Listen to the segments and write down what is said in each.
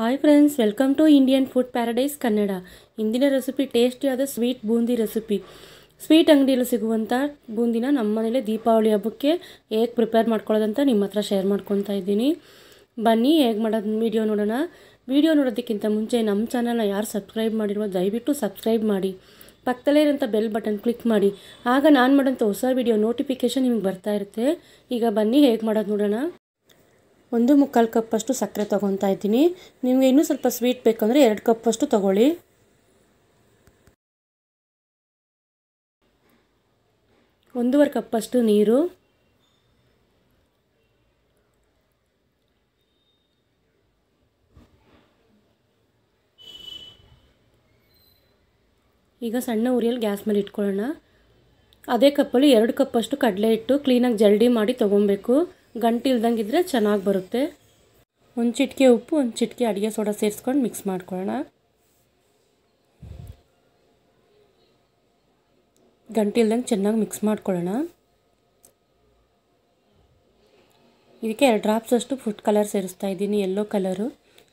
hi friends welcome to Indian food paradise Kannada ಇಂದಿನ recipe ಟೇಸ್ಟಿಯಾದ sweet boondi recipe sweet ಅಂಗಡಿಯಲ್ಲಿ ಸಿಗುವಂಥ ಬೂಂದಿನ ನಮ್ಮ ದೀಪಾವಳಿ ಹಬ್ಬಕ್ಕೆ ಹೇಗೆ ಪ್ರಿಪೇರ್ ಮಾಡ್ಕೊಳ್ಳೋದಂತ ನಿಮ್ಮ ಹತ್ರ ಶೇರ್ ಮಾಡ್ಕೊತಾ ಇದ್ದೀನಿ ಬನ್ನಿ ಹೇಗೆ ಮಾಡೋದು ವೀಡಿಯೋ ನೋಡೋಣ ವೀಡಿಯೋ ನೋಡೋದಕ್ಕಿಂತ ಮುಂಚೆ ನಮ್ಮ ಚಾನಲ್ನ ಯಾರು ಸಬ್ಸ್ಕ್ರೈಬ್ ಮಾಡಿರೋ ದಯವಿಟ್ಟು ಸಬ್ಸ್ಕ್ರೈಬ್ ಮಾಡಿ ಪಕ್ಕದಲ್ಲೇ ಇರೋಂಥ ಬೆಲ್ ಬಟನ್ ಕ್ಲಿಕ್ ಮಾಡಿ ಆಗ ನಾನು ಮಾಡೋಂಥ ಹೊಸ ವೀಡಿಯೋ ನೋಟಿಫಿಕೇಷನ್ ನಿಮ್ಗೆ ಬರ್ತಾ ಇರುತ್ತೆ ಈಗ ಬನ್ನಿ ಹೇಗೆ ಮಾಡೋದು ನೋಡೋಣ ಒಂದು ಮುಕ್ಕಾಲು ಕಪ್ಪಷ್ಟು ಸಕ್ಕರೆ ತೊಗೊತಾ ಇದ್ದೀನಿ ನಿಮಗೆ ಇನ್ನೂ ಸ್ವಲ್ಪ ಸ್ವೀಟ್ ಬೇಕಂದರೆ ಎರಡು ಕಪ್ಪಷ್ಟು ತೊಗೊಳ್ಳಿ ಒಂದೂವರೆ ಕಪ್ಪಷ್ಟು ನೀರು ಈಗ ಸಣ್ಣ ಉರಿಯಲ್ಲಿ ಗ್ಯಾಸ್ ಮೇಲೆ ಇಟ್ಕೊಳ್ಳೋಣ ಅದೇ ಕಪ್ಪಲ್ಲಿ ಎರಡು ಕಪ್ಪಷ್ಟು ಕಡಲೆ ಇಟ್ಟು ಕ್ಲೀನಾಗಿ ಜಲ್ಡಿ ಮಾಡಿ ತೊಗೊಬೇಕು ಗಂಟು ಇಲ್ದಂಗಿದ್ರೆ ಚೆನ್ನಾಗಿ ಬರುತ್ತೆ ಒಂದು ಚಿಟಿಕೆ ಉಪ್ಪು ಒಂದು ಚಿಟಿಕೆ ಅಡುಗೆ ಸೋಡಾ ಸೇರಿಸ್ಕೊಂಡು ಮಿಕ್ಸ್ ಮಾಡ್ಕೊಳ್ಳೋಣ ಗಂಟು ಇಲ್ದಂಗೆ ಚೆನ್ನಾಗಿ ಮಿಕ್ಸ್ ಮಾಡ್ಕೊಳ್ಳೋಣ ಇದಕ್ಕೆ ಎರಡು ಡ್ರಾಪ್ಸ್ ಅಷ್ಟು ಫುಡ್ ಕಲರ್ ಸೇರಿಸ್ತಾ ಇದ್ದೀನಿ ಯೆಲ್ಲೋ ಕಲರು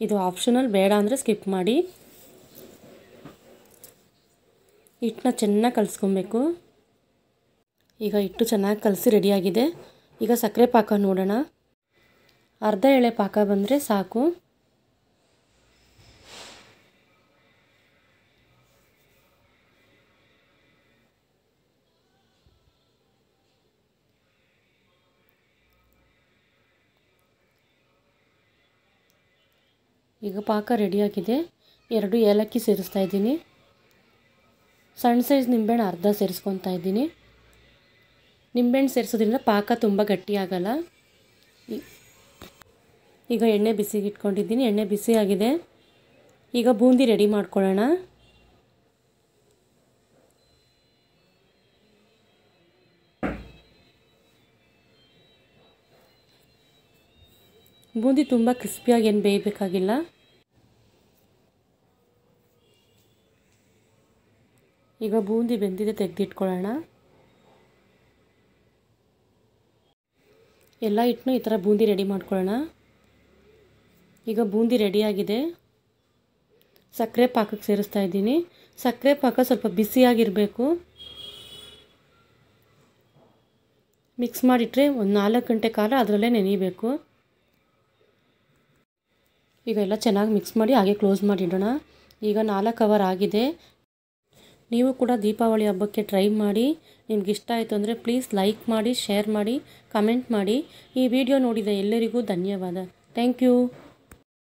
ಇದು ಆಪ್ಷನಲ್ ಬೇಡ ಅಂದರೆ ಸ್ಕಿಪ್ ಮಾಡಿ ಹಿಟ್ಟನ್ನ ಚೆನ್ನಾಗಿ ಕಲಿಸ್ಕೊಬೇಕು ಈಗ ಹಿಟ್ಟು ಚೆನ್ನಾಗಿ ಕಲಸಿ ರೆಡಿಯಾಗಿದೆ ಈಗ ಸಕ್ಕರೆ ಪಾಕ ನೋಡೋಣ ಅರ್ಧ ಎಳೆ ಪಾಕ ಬಂದರೆ ಸಾಕು ಈಗ ಪಾಕ ರೆಡಿಯಾಗಿದೆ ಎರಡು ಏಲಕ್ಕಿ ಸೇರಿಸ್ತಾ ಇದ್ದೀನಿ ಸಣ್ಣ ಸೈಜ್ ನಿಂಬೆಹಣ್ಣು ಅರ್ಧ ಸೇರಿಸ್ಕೊತಾ ಇದ್ದೀನಿ ನಿಂಬೆಹಣ್ಣು ಸೇರಿಸೋದ್ರಿಂದ ಪಾಕ ತುಂಬ ಗಟ್ಟಿಯಾಗಲ್ಲ ಈಗ ಎಣ್ಣೆ ಬಿಸಿಗೆ ಇಟ್ಕೊಂಡಿದ್ದೀನಿ ಎಣ್ಣೆ ಬಿಸಿಯಾಗಿದೆ ಈಗ ಬೂಂದಿ ರೆಡಿ ಮಾಡ್ಕೊಳ್ಳೋಣ ಬೂಂದಿ ತುಂಬ ಕ್ರಿಸ್ಪಿಯಾಗಿ ಏನು ಬೇಯಬೇಕಾಗಿಲ್ಲ ಈಗ ಬೂಂದಿ ಬೆಂದಿದೆ ತೆಗೆದಿಟ್ಕೊಳ್ಳೋಣ ಎಲ್ಲ ಹಿಟ್ಟನ್ನು ಈ ಥರ ಬೂಂದಿ ರೆಡಿ ಮಾಡ್ಕೊಳ್ಳೋಣ ಈಗ ಬೂಂದಿ ರೆಡಿಯಾಗಿದೆ ಸಕ್ಕರೆ ಪಾಕಕ್ಕೆ ಸೇರಿಸ್ತಾ ಇದ್ದೀನಿ ಸಕ್ಕರೆ ಪಾಕ ಸ್ವಲ್ಪ ಬಿಸಿಯಾಗಿರಬೇಕು ಮಿಕ್ಸ್ ಮಾಡಿಟ್ರೆ ಒಂದು ನಾಲ್ಕು ಗಂಟೆ ಕಾಲ ಅದರಲ್ಲೇ ನೆನೆಯಬೇಕು ಈಗ ಎಲ್ಲ ಚೆನ್ನಾಗಿ ಮಿಕ್ಸ್ ಮಾಡಿ ಹಾಗೆ ಕ್ಲೋಸ್ ಮಾಡಿಡೋಣ ಈಗ ನಾಲ್ಕು ಅವರ್ ಆಗಿದೆ ನೀವು ಕೂಡ ದೀಪಾವಳಿ ಹಬ್ಬಕ್ಕೆ ಟ್ರೈ ಮಾಡಿ ನಿಮ್ಗೆ ಇಷ್ಟ ಆಯಿತು ಅಂದರೆ ಪ್ಲೀಸ್ ಲೈಕ್ ಮಾಡಿ ಶೇರ್ ಮಾಡಿ ಕಮೆಂಟ್ ಮಾಡಿ ಈ ವಿಡಿಯೋ ನೋಡಿದ ಎಲ್ಲರಿಗೂ ಧನ್ಯವಾದ ಥ್ಯಾಂಕ್ ಯು